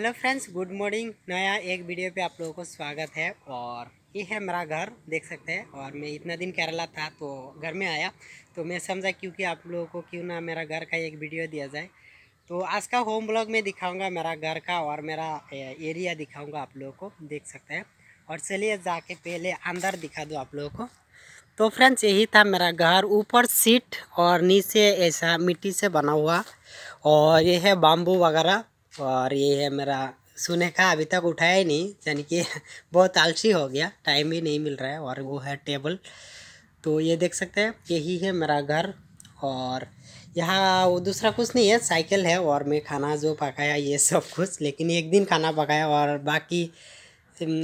hello friends good morning नया एक video पे आप लोगों को स्वागत है और ये है मेरा घर देख सकते हैं और मैं इतना दिन केरला था तो घर में आया तो मैं समझा क्योंकि आप लोगों को क्यों ना मेरा घर का एक वीडियो दिया जाए तो आज का होम ब्लॉग में दिखाऊंगा मेरा घर का और मेरा एरिया दिखाऊँगा आप लोगों को देख सकते हैं और चलिए जाके पहले अंदर दिखा दो आप लोगों को तो फ्रेंड्स यही था मेरा घर ऊपर सीट और नीचे ऐसा मिट्टी से बना हुआ और ये है बाम्बू वगैरह और ये है मेरा सुने का अभी तक उठाया ही नहीं यानी कि बहुत आलसी हो गया टाइम भी नहीं मिल रहा है और वो है टेबल तो ये देख सकते हैं यही है मेरा घर और यहाँ वो दूसरा कुछ नहीं है साइकिल है और मैं खाना जो पकाया ये सब कुछ लेकिन एक दिन खाना पकाया और बाकी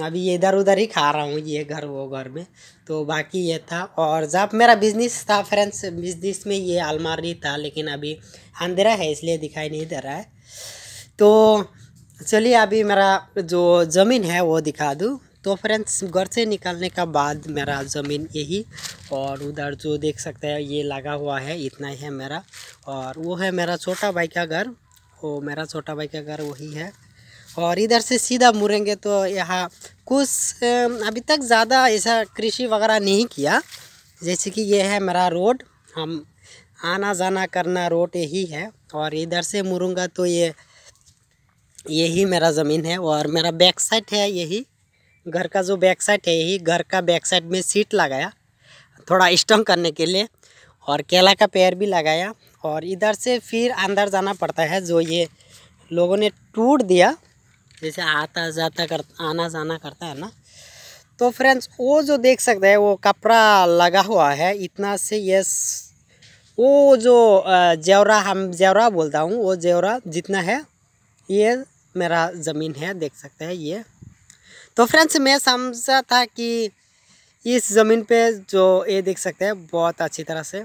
अभी इधर उधर ही खा रहा हूँ ये घर वो घर में तो बाकी ये था और जब मेरा बिज़नेस था फ्रेंड्स बिज़नेस में ये अलमारी था लेकिन अभी अंधेरा है इसलिए दिखाई नहीं दे रहा है तो चलिए अभी मेरा जो ज़मीन है वो दिखा दूँ तो फ्रेंड्स घर से निकलने का बाद मेरा ज़मीन यही और उधर जो देख सकते हैं ये लगा हुआ है इतना ही है मेरा और वो है मेरा छोटा भाई का घर वो मेरा छोटा भाई का घर वही है और इधर से सीधा मुड़ेंगे तो यहाँ कुछ अभी तक ज़्यादा ऐसा कृषि वगैरह नहीं किया जैसे कि ये है मेरा रोड हम आना जाना करना रोड यही है और इधर से मुड़ूँगा तो ये यही मेरा ज़मीन है और मेरा बैक साइड है यही घर का जो बैक साइड है यही घर का बैक साइड में सीट लगाया थोड़ा स्ट्रॉन्ग करने के लिए और केला का पेड़ भी लगाया और इधर से फिर अंदर जाना पड़ता है जो ये लोगों ने टूट दिया जैसे आता जाता कर आना जाना करता है ना तो फ्रेंड्स वो जो देख सकते हैं वो कपड़ा लगा हुआ है इतना से ये वो जो जेवरा हम जेवरा बोलता हूँ वो जेवरा जितना है ये मेरा ज़मीन है देख सकते हैं ये तो फ्रेंड्स मैं समझा था कि इस ज़मीन पे जो ये देख सकते हैं बहुत अच्छी तरह से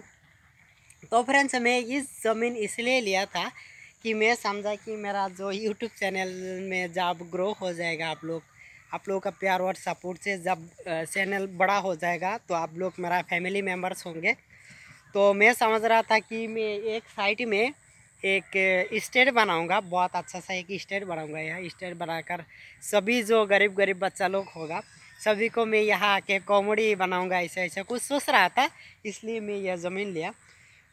तो फ्रेंड्स मैं इस ज़मीन इसलिए लिया था कि मैं समझा कि मेरा जो यूट्यूब चैनल में जब ग्रो हो जाएगा आप लोग आप लोगों का प्यार और सपोर्ट से जब चैनल बड़ा हो जाएगा तो आप लोग मेरा फैमिली मेम्बर्स होंगे तो मैं समझ रहा था कि मैं एक साइड में एक स्टेट बनाऊंगा बहुत अच्छा सा एक स्टेट बनाऊंगा यह स्टेट बनाकर सभी जो गरीब गरीब बच्चा लोग होगा सभी को मैं यहाँ आके कॉमेडी बनाऊंगा ऐसे ऐसे कुछ सोच रहा था इसलिए मैं यह ज़मीन लिया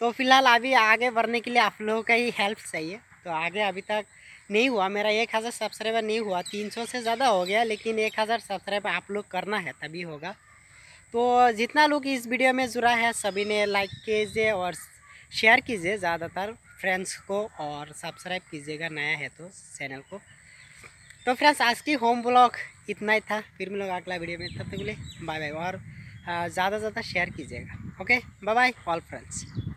तो फिलहाल अभी आगे बढ़ने के लिए आप लोगों का ही हेल्प चाहिए तो आगे अभी तक नहीं हुआ मेरा एक हज़ार सब्सक्राइबर नहीं हुआ तीन सौ से ज़्यादा हो गया लेकिन एक हज़ार सब्सक्राइबर आप लोग करना है तभी होगा तो जितना लोग इस वीडियो में जुड़ा है सभी ने लाइक कीजिए और शेयर कीजिए ज़्यादातर फ्रेंड्स को और सब्सक्राइब कीजिएगा नया है तो चैनल को तो फ्रेंड्स आज की होम ब्लॉग इतना ही था फिर मिलोग अगला वीडियो में तब तक बोले बाय बाय और हाँ, ज़्यादा से ज़्यादा शेयर कीजिएगा okay bye bye all friends